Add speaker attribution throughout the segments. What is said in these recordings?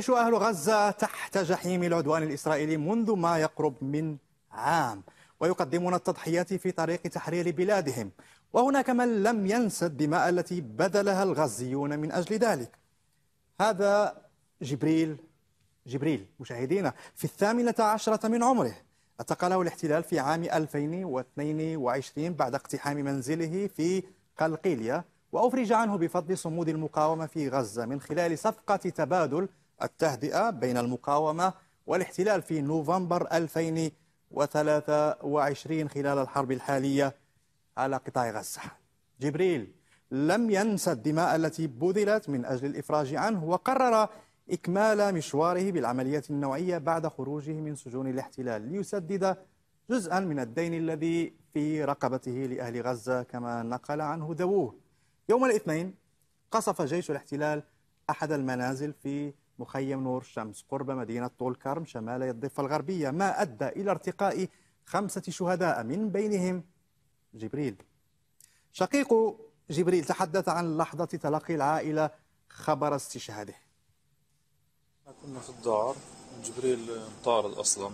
Speaker 1: يعيش أهل غزة تحت جحيم العدوان الإسرائيلي منذ ما يقرب من عام ويقدمون التضحيات في طريق تحرير بلادهم وهناك من لم ينسى الدماء التي بذلها الغزيون من أجل ذلك هذا جبريل جبريل مشاهدينا في الثامنة عشرة من عمره اعتقله الاحتلال في عام 2022 بعد اقتحام منزله في قلقيلية وأفرج عنه بفضل صمود المقاومة في غزة من خلال صفقة تبادل التهدئة بين المقاومة والاحتلال في نوفمبر 2023 خلال الحرب الحالية على قطاع غزة جبريل لم ينسى الدماء التي بذلت من أجل الإفراج عنه وقرر إكمال مشواره بالعملية النوعية بعد خروجه من سجون الاحتلال ليسدد جزءا من الدين الذي في رقبته لأهل غزة كما نقل عنه ذووه يوم الاثنين قصف جيش الاحتلال أحد المنازل في مخيم نور الشمس قرب مدينة طول كرم شمال الضفة الغربية ما أدى إلى ارتقاء خمسة شهداء من بينهم جبريل شقيق جبريل تحدث عن لحظة تلقي العائلة خبر استشهاده
Speaker 2: كنا في الدار جبريل مطارد أصلا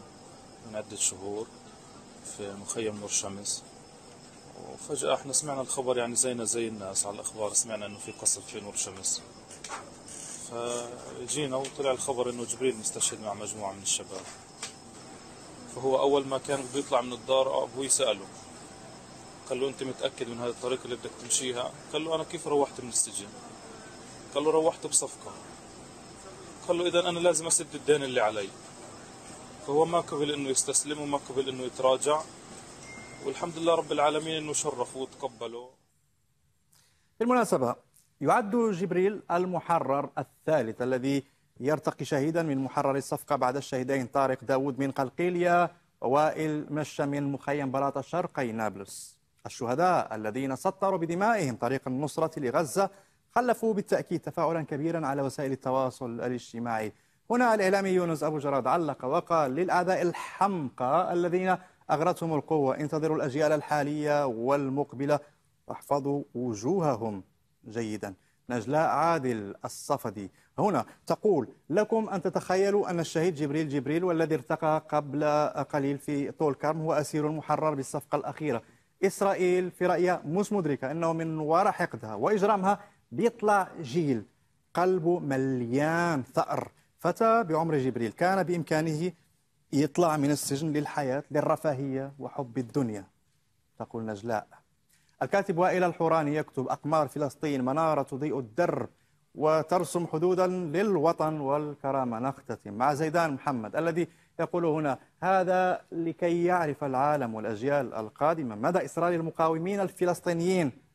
Speaker 2: من عدة شهور في مخيم نور الشمس وفجأة احنا سمعنا الخبر يعني زينا زي الناس على الأخبار سمعنا إنه في قصف في نور الشمس فجينا وطلع الخبر انه جبريل مستشهد مع مجموعه من الشباب فهو اول ما كان بده يطلع من الدار آه، ابوي ساله قال له انت متاكد من هذه الطريقه اللي بدك تمشيها قال له انا كيف روحت من السجن قال له روحت بصفقه قال له اذا انا لازم اسد الدين اللي علي فهو ما قبل انه يستسلم وما قبل انه يتراجع والحمد لله رب العالمين انه شرفه وتقبله
Speaker 1: بالمناسبه يعد جبريل المحرر الثالث الذي يرتقي شهيدا من محرر الصفقة بعد الشهيدين طارق داوود من قلقيلية ووائل مشى من مخيم بلاطة شرقي نابلس الشهداء الذين سطروا بدمائهم طريق النصرة لغزة خلفوا بالتأكيد تفاعلا كبيرا على وسائل التواصل الاجتماعي هنا الإعلامي يونس أبو جراد علق وقال للأعداء الحمقى الذين أغرتهم القوة انتظروا الأجيال الحالية والمقبلة واحفظوا وجوههم جيدا نجلاء عادل الصفدي هنا تقول لكم أن تتخيلوا أن الشهيد جبريل جبريل والذي ارتقى قبل قليل في طول كرم هو أسير محرر بالصفقة الأخيرة إسرائيل في رأيها مش مدركة أنه من وراء حقدها وإجرامها بيطلع جيل قلبه مليان ثأر فتى بعمر جبريل كان بإمكانه يطلع من السجن للحياة للرفاهية وحب الدنيا تقول نجلاء الكاتب وائل الحوراني يكتب أقمار فلسطين منارة تضيء الدرب وترسم حدودا للوطن والكرامة نختتم مع زيدان محمد الذي يقول هنا هذا لكي يعرف العالم والأجيال القادمة مدى إصرار المقاومين الفلسطينيين